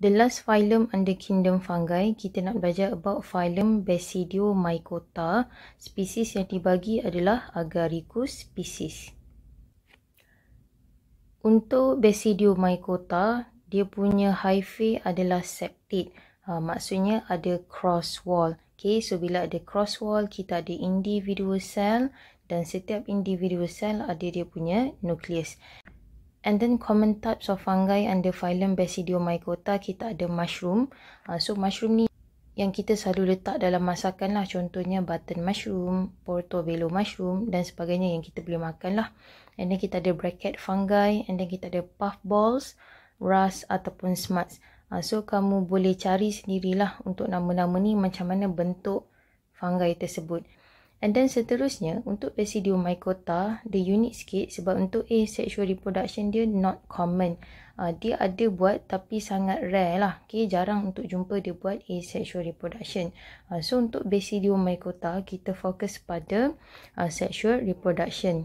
The last phylum under kingdom fungi, kita nak belajar about phylum Basidiomycota. Spesies yang dibagi adalah Agaricus species. Untuk Basidiomycota, dia punya hyphae adalah septid. Ha, maksudnya ada cross wall. Okay, so bila ada cross wall, kita ada individual cell dan setiap individual cell ada dia punya nucleus. And then common types of fungi under phylum Basidiomycota kita ada mushroom. Uh, so mushroom ni yang kita selalu letak dalam masakan lah. Contohnya button mushroom, portobello mushroom dan sebagainya yang kita boleh makan lah. And then kita ada bracket fungi. And then kita ada puff balls, rust ataupun smuts. Uh, ah, so kamu boleh cari sendirilah untuk nama-nama ni macam mana bentuk fungi tersebut. And then seterusnya, untuk residu mycota, dia unik sikit sebab untuk asexual reproduction dia not common. Uh, dia ada buat tapi sangat rare lah. Okay, jarang untuk jumpa dia buat asexual reproduction. Uh, so, untuk Basidiomycota kita fokus pada uh, sexual reproduction.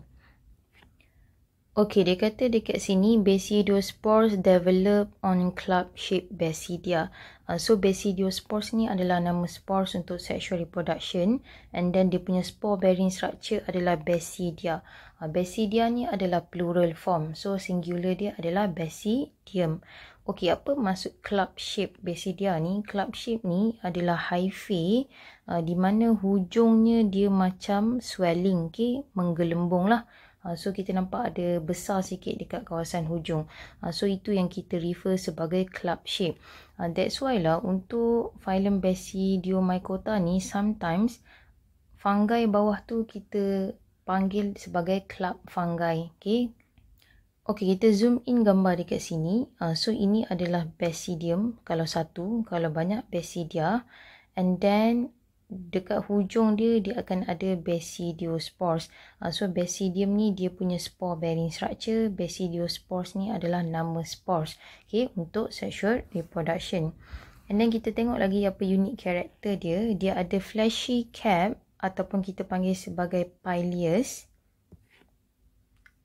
Okay, dia kata dekat sini basidiospores develop on club shaped basidia. Uh, so basidiospores ni adalah nama spores untuk sexual reproduction and then dia punya spore bearing structure adalah basidia. Uh, basidia ni adalah plural form. So singular dia adalah basidium. Okey, apa maksud club shape basidia ni? Club shape ni adalah hyphae uh, di mana hujungnya dia macam swelling, okey, menggelembung lah. Ah, so kita nampak ada besar sikit dekat kawasan hujung. Ah, so itu yang kita refer sebagai club shape. Ah, that's why lah untuk phylum Basidiomycota ni sometimes fungi bawah tu kita panggil sebagai club fungi. Okay. Okay kita zoom in gambar dekat sini. So ini adalah Basidium kalau satu. Kalau banyak Basidia. And then dekat hujung dia dia akan ada basidiospores. Uh, ah, so basidium ni dia punya spore bearing structure, basidiospores ni adalah nama spores. Okay, untuk sexual reproduction. And then kita tengok lagi apa unik karakter dia. Dia ada fleshy cap ataupun kita panggil sebagai pileus.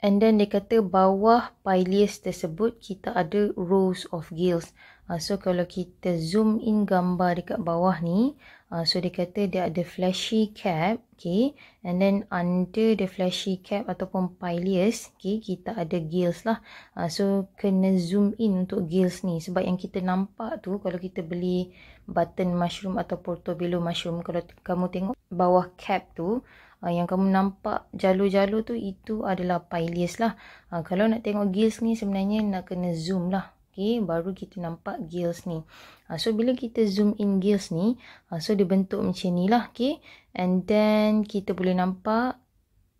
And then dia kata bawah pileus tersebut kita ada rows of gills. Uh, so kalau kita zoom in gambar dekat bawah ni, uh, so dia kata dia ada flashy cap okay and then under the flashy cap ataupun pileus okay kita ada gills lah uh, so kena zoom in untuk gills ni sebab yang kita nampak tu kalau kita beli button mushroom atau portobello mushroom kalau kamu tengok bawah cap tu Uh, yang kamu nampak jalur-jalur tu itu adalah pileus lah. Uh, kalau nak tengok gills ni sebenarnya nak kena zoom lah. Okay, baru kita nampak gills ni. Uh, so, bila kita zoom in gills ni, uh, so dia bentuk macam ni lah. Okay, and then kita boleh nampak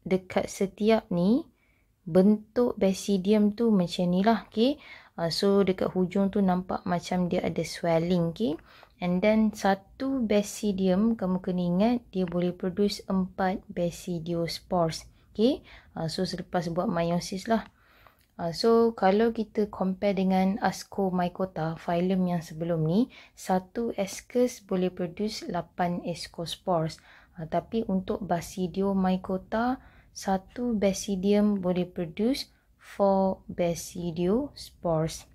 dekat setiap ni, bentuk basidium tu macam ni lah. Okay, uh, ah, so dekat hujung tu nampak macam dia ada swelling. Okay, and then satu basidium, kamu kena ingat dia boleh produce empat basidiospores. Okay, uh, so selepas buat meiosis lah. Ah, so kalau kita compare dengan Ascomycota, phylum yang sebelum ni, satu ascus boleh produce 8 ascospores. Ah, tapi untuk Basidiomycota, satu basidium boleh produce 4 spores.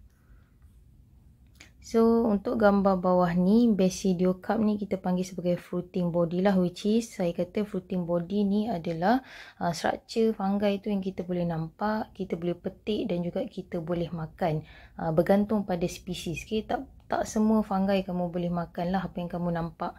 So untuk gambar bawah ni base dio cup ni kita panggil sebagai fruiting body lah which is saya kata fruiting body ni adalah uh, structure fungi tu yang kita boleh nampak, kita boleh petik dan juga kita boleh makan uh, bergantung pada spesies Okay? Tak tak semua fungi kamu boleh makan lah apa yang kamu nampak.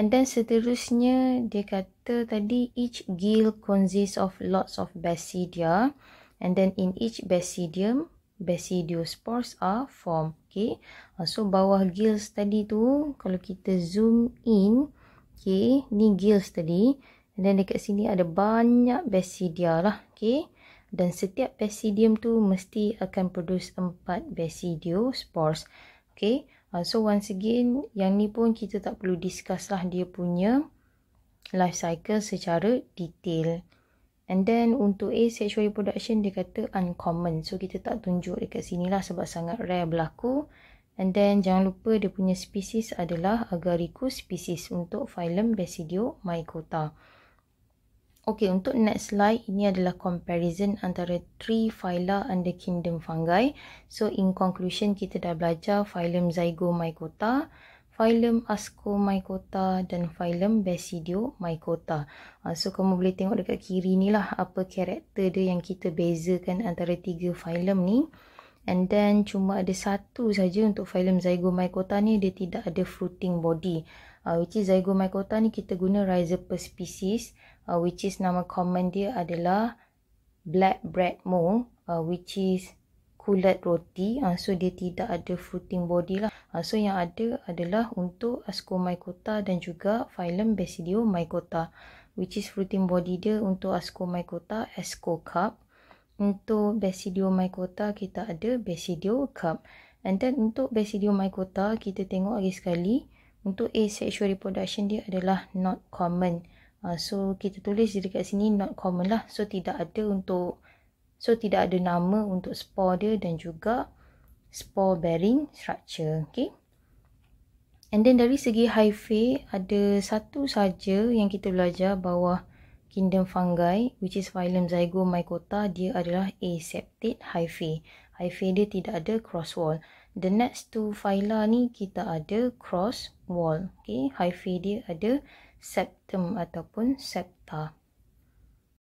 And then seterusnya dia kata tadi each gill consists of lots of basidia and then in each basidium basidiospores are formed. Okay. Ah, so bawah gills tadi tu kalau kita zoom in. Okay. Ni gills tadi. Dan dekat sini ada banyak basidia lah. Okay. Dan setiap basidium tu mesti akan produce empat basidio spores. Okay. Ah, so once again yang ni pun kita tak perlu discuss lah dia punya life cycle secara detail. And then untuk asexual reproduction dia kata uncommon. So kita tak tunjuk dekat sini lah sebab sangat rare berlaku. And then jangan lupa dia punya species adalah agaricus species untuk phylum basidio mycota. Okay untuk next slide ini adalah comparison antara three phyla under kingdom fungi. So in conclusion kita dah belajar phylum zygomycota. Phylum Ascomycota dan Phylum Basidiomycota. Ah, so kamu boleh tengok dekat kiri ni lah apa karakter dia yang kita bezakan antara tiga phylum ni. And then cuma ada satu saja untuk phylum Zygomycota ni dia tidak ada fruiting body. Uh, which is Zygomycota ni kita guna rhizopus species uh, which is nama common dia adalah black bread mole uh, which is kulat roti uh, so dia tidak ada fruiting body lah. Uh, so yang ada adalah untuk Ascomycota dan juga Phylum Basidiomycota which is fruiting body dia untuk Ascomycota Asco Untuk Basidiomycota kita ada Basidio And then untuk Basidiomycota kita tengok lagi sekali untuk asexual reproduction dia adalah not common. Uh, so kita tulis di dekat sini not common lah. So tidak ada untuk so tidak ada nama untuk spore dia dan juga spore bearing structure okay. and then dari segi hyphae ada satu saja yang kita belajar bawah kingdom fungi which is phylum zygomycota dia adalah aseptic hyphae hyphae dia tidak ada cross wall the next two phyla ni kita ada cross wall okay. hyphae dia ada septum ataupun septa